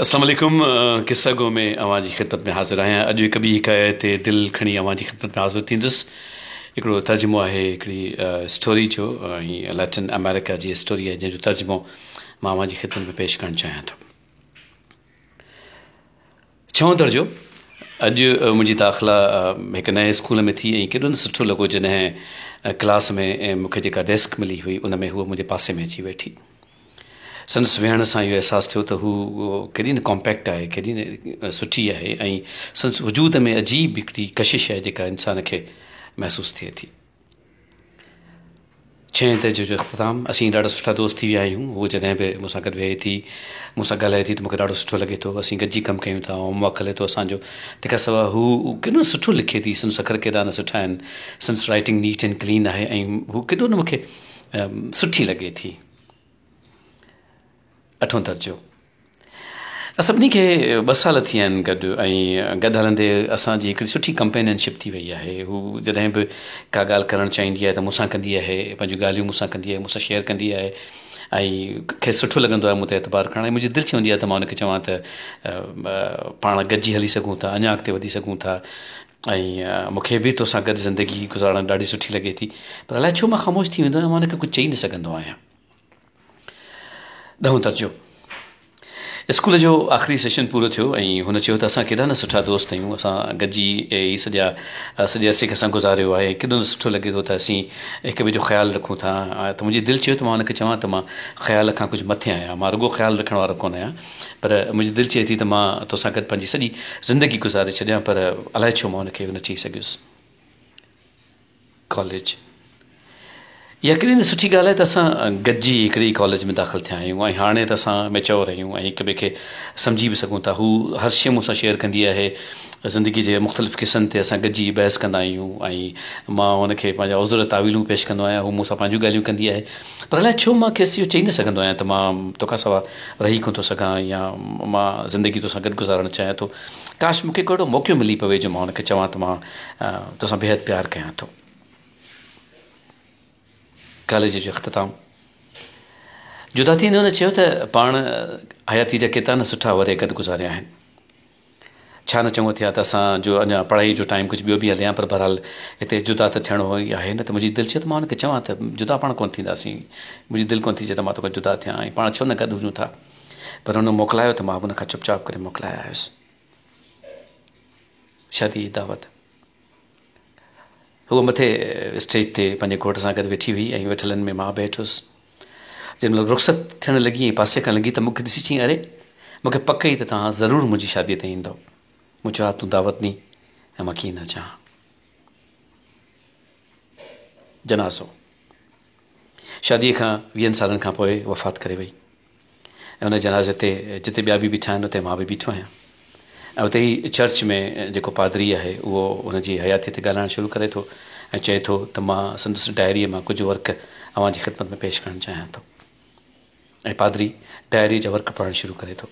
असलम किस्सा गो में अवज जी ख़िदमत में हाज़िर आया अॼु हिकु ॿी हिकायत ते दिलि खणी अवां जी ख़िदमत में हाज़िर थींदुसि हिकिड़ो तर्जुमो आहे स्टोरी जो लैटिन अमेरिका की स्टोरी है जंहिंजो तर्जुमो मां अवां ख़िदमत में पेश कर चाहें तो छो दर्जो अज मुझी दाख़िला एक नए स्कूल में थी ऐं केॾो न सुठो लॻो जॾहिं क्लास में मुख्य डेस्क मिली हुई उन में हूअ मुंहिंजे पासे में अची वेठी संस वेहण सां इहो अहसासु थियो त हू केॾी न कॉम्पैक्ट आहे केॾी न सुठी आहे ऐं संस वजूद में अजीब हिकिड़ी कशिश आहे जेका इंसान खे महसूसु थिए थी छहें दर्जे जो अख़्ताम असीं ॾाढा सुठा दोस्त थी विया आहियूं उहो जॾहिं बि मूंसां गॾु वेहे थी मूंसां ॻाल्हाए थी त मूंखे ॾाढो सुठो लॻे थो असीं गॾिजी कमु कयूं था होमवर्क हले थो असांजो तंहिंखां सवाइ हू केॾो सुठो लिखे थी सन सखर केॾा न सुठा आहिनि sons writing neat and clean आहे ऐं हू केॾो न मूंखे सुठी लॻे थी अठो दर्जो सभिनी खे ॿ साल थी विया आहिनि गॾु ऐं गॾु हलंदे असांजी हिकिड़ी सुठी कंपेनियनशिप थी वई आहे हू जॾहिं बि का ॻाल्हि करणु चाहींदी आहे त मूंसां कंदी आहे पंहिंजियूं ॻाल्हियूं मूंसां कंदी आहे मूंसां शेयर कंदी आहे ऐं खे सुठो लॻंदो आहे मूं ते एतबार करणु मुंहिंजी दिलि चवंदी आहे त मां हुनखे चवां त पाण गॾिजी हली सघूं था अञा अॻिते वधी सघूं था ऐं मूंखे बि तोसां गॾु ज़िंदगी गुज़ारण ॾाढी सुठी लॻे थी पर अलाए छो मां ख़ामोश थी वेंदो आहियां मां हुनखे कुझु चई न सघंदो आहियां ॾहों दर्जो स्कूल जो आख़िरी सेशन पूरो थियो ऐं हुन चयो त असां केॾा न सुठा दोस्त आहियूं असां गॾिजी ऐं सॼा सॼे खे असां गुज़ारियो आहे केॾो न सुठो लॻे थो त असीं हिक ॿिए जो ख़्यालु रखूं था त मुंहिंजी दिलि चयो त मां हुनखे चवां त मां ख़्याल खां कुझु मथे आहियां मां रुगो ख़्यालु रखण वारो कोन आहियां पर मुंहिंजी दिलि चए थी त मां तोसां गॾु पंहिंजी सॼी ज़िंदगी गुज़ारे छॾियां पर अलाए छो मां हुनखे न चई सघियुसि कॉलेज यकीन सुठी ॻाल्हि आहे त असां गॾिजी हिकिड़े ई कॉलेज में दाख़िल थिया आहियूं ऐं हाणे त असां मेचोर आहियूं ऐं हिक ॿिए खे सम्झी बि सघूं था हू हर शइ मूंसां शेयर कंदी आहे ज़िंदगी जे मुख़्तलिफ़ क़िसनि ते असां गॾिजी बहस कंदा आहियूं ऐं मां हुनखे पंहिंजा तावीलूं पेश कंदो आहियां हू मूंसां पंहिंजूं ॻाल्हियूं कंदी आहे पर अलाए छो मां खेसि इहो चई न सघंदो आहियां त मां तोखां सवाइ रही कोन थो सघां या मां ज़िंदगी तोसां गॾु गुज़ारणु चाहियां थो काश मूंखे कहिड़ो मौक़ो मिली पवे जो मां हुनखे चवां त मां तोसां बेहदि प्यारु कयां थो कॉलेज जो अख़्ताम जुदा थी हुन पा त पाण हयाती जा सुठा वरे गॾु गुज़ारिया आहिनि छा न पढ़ाई जो टाइम कुछ बो भी हले पर बहरहाल इतने जुदा तो थियणो ई आहे न त मुंहिंजी दिलि चए त मां हुनखे चवां जुदा पा को थींदासीं दिल को थी चए त जुदा थे पा छो न गॾु हुजूं था पर हुन मोकिलायो त मां बि चुपचाप करे मोकिलाए शादी दावत हूअ मथे स्टेज ते पंहिंजे घोट सां गॾु वेठी हुई ऐं वेठलनि में मां बेठ हुयुसि जंहिं महिल रुख़्सत थियण लॻी पासे खां लॻी त मूंखे ॾिसी चई अरे मूंखे पक ई त तव्हां ज़रूरु मुंहिंजी शादीअ ते ईंदो मूं चयो तूं दावत ॾींहुं ऐं मां कीअं न चाहियां जनासो शादीअ खां वीहनि सालनि खां पोइ वफ़ात करे वई ऐं हुन जनाज़े ते जिते ॿिया बि बीठा आहिनि उते मां बि बीठो आहियां ऐं उते ई चर्च में जेको पादरी आहे उहो हुन जी हयाती ते ॻाल्हाइणु शुरू करे थो ऐं चए थो त मां संदसि डायरीअ मां कुझु वर्क अव्हां जी ख़िदमत में पेश करणु चाहियां थो ऐं पादरी डायरी जा वर्क पढ़णु शुरू करे थो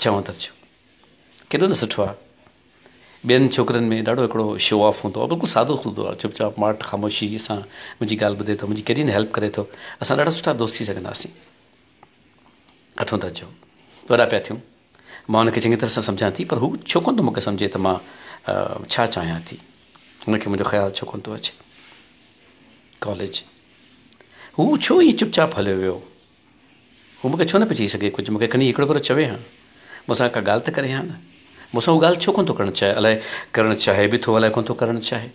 छवो दर्जो केॾो न सुठो आहे ॿियनि छोकिरनि में ॾाढो हिकिड़ो शो ऑफ हूंदो आहे बिल्कुलु सादो हूंदो आहे चुपचाप चाप ख़ामोशी सां मुंहिंजी ॻाल्हि ॿुधे थो मुंहिंजी केॾी न हेल्प करे थो असां ॾाढा सुठा दोस्त थी सघंदासीं अठो दर्जो वॾा पिया थियूं तो तो मां हुनखे चङी तरह सां सम्झां थी पर हू छो कोन थो मूंखे सम्झे त मां छा चाहियां थी हुनखे मुंहिंजो ख़्यालु छो कोन थो अचे कॉलेज हू छो ई चुपचाप हलियो वियो हू मूंखे छो न पियो चई सघे कुझु मूंखे खणी हिकिड़ो भेरो चवे हा मूंसां का ॻाल्हि त तो करे हा न मूंसां उहा ॻाल्हि छो कोन थो करणु चाहे अलाए करणु चाहे बि थो अलाए कोन थो करणु चाहे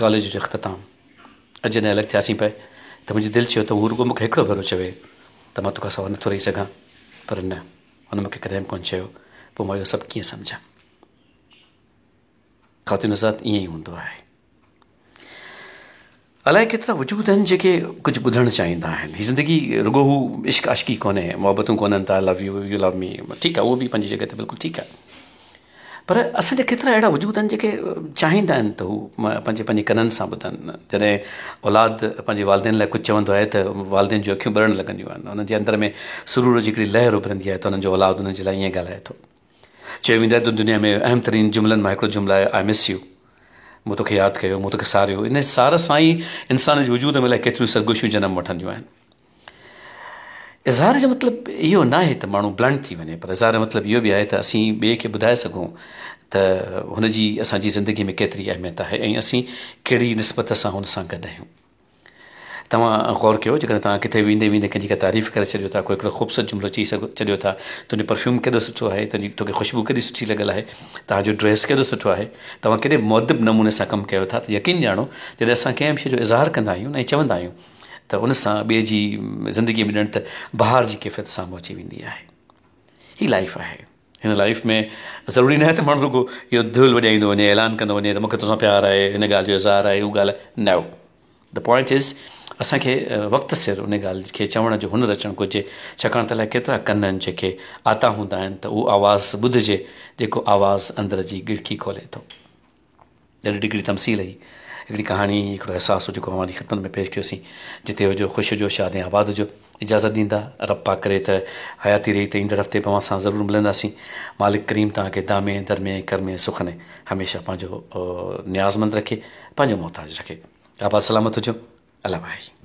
कॉलेज जो अख़्ताम अॼु जॾहिं अलॻि थियासीं पिया त मुंहिंजी दिलि चयो त हू रुगो मूंखे हिकिड़ो भेरो चवे त मां तोखां सवाइ नथो रही सघां पर न हुन मूंखे कॾहिं बि कोन चयो पोइ मां इहो सभु कीअं सम्झां ख़ातिन ख़ातुनिज़ात ईअं ई हूंदो आहे अलाए केतिरा वजूद आहिनि जेके कुझु ॿुधणु चाहींदा आहिनि हीअ ज़िंदगी रुगो हू इश्क अश्की कोन्हे मुहबतूं कोन्हनि था love you you love me ठीकु आहे उहो बि पंहिंजी जॻह ते बिल्कुलु ठीकु आहे पर असांजा केतिरा अहिड़ा वजूद आहिनि जेके चाहींदा आहिनि त हू पंहिंजे पंहिंजे कननि सां ॿुधनि जॾहिं औलाद पंहिंजे वालदेन लाइ कुझु चवंदो आहे त वालदेन जूं अख़ियूं ॿरणु लॻंदियूं आहिनि उन्हनि जे अंदर में सुरूर जी हिकिड़ी लहर उभरंदी आहे त हुननि जो औलाद हुननि जे लाइ ईअं ॻाल्हाए थो चयो वेंदो आहे त दुनिया में अहम तरीन जुमिलनि मां हिकिड़ो जुमिलो आहे आई मिस यू मूं तोखे यादि कयो मूं तोखे सारियो इन सार सां ई इंसान जे वजूद में लाइ केतिरियूं सरगुशियूं जनमु वठंदियूं आहिनि इज़हार जो मतिलबु इहो न आहे त माण्हू ब्लंड थी वञे पर इज़हार जो मतिलबु इहो बि आहे त असीं ॿिए खे ॿुधाए सघूं त हुनजी असांजी ज़िंदगी में केतिरी अहमियत आहे ऐं असीं कहिड़ी निस्बत सां हुन सां गॾु आहियूं तव्हां ग़ौर कयो जेकॾहिं तव्हां किथे वेंदे वेंदे कंहिंजी का तारीफ़ करे छॾियो था कोई हिकिड़ो ख़ूबसूरत जुमिलो चई सघो छॾियो था तुंहिंजो परफ्यूम केॾो सुठो आहे तुंहिंजी तोखे ख़ुशबू केॾी सुठी लॻल आहे तव्हांजो ड्रेस केॾो सुठो आहे तव्हां केॾे महदब नमूने सां कमु कयो था त यकीन ॼाणो जॾहिं असां कंहिं बि शइ जो इज़हार कंदा आहियूं ऐं चवंदा आहियूं त उन सां ॿिए जी ज़िंदगीअ में ॼणु त बहार जी कैफ़ियत साम्हूं अची वेंदी आहे हीअ लाइफ आहे हिन लाइफ में ज़रूरी न आहे त माण्हू रुगो इहो दुलि वॼाईंदो वञे ऐलान कंदो वञे त मूंखे तोसां प्यारु आहे हिन ॻाल्हि जो इज़ार आहे उहा ॻाल्हि न आयो त पॉइंट इज़ असांखे वक़्तु सिर उन ॻाल्हि खे चवण जो हुनरु अचणु घुरिजे छाकाणि त अलाए केतिरा कन आहिनि जेके आता हूंदा आहिनि त उहो आवाज़ु ॿुधिजे जेको आवाज़ु अंदरि जी गिड़की खोले थो जॾहिं डिग्री तमसील ई हिकिड़ी कहानी हिकिड़ो अहसासु जेको हमारी ख़िदमत में पेश कयोसीं जिते हुजो ख़ुशि जो शाद आबाद जो इजाज़त ॾींदा रब पा करे त हयाती रही त ईंदड़ हफ़्ते तव्हां सां ज़रूरु मिलंदासीं मालिक करीम तव्हांखे दामे दरमे करमे सुखने हमेशह पंहिंजो नियाज़मंद रखे पंहिंजो मोहताज रखे आबाद सलामत हुजो अलाह भाई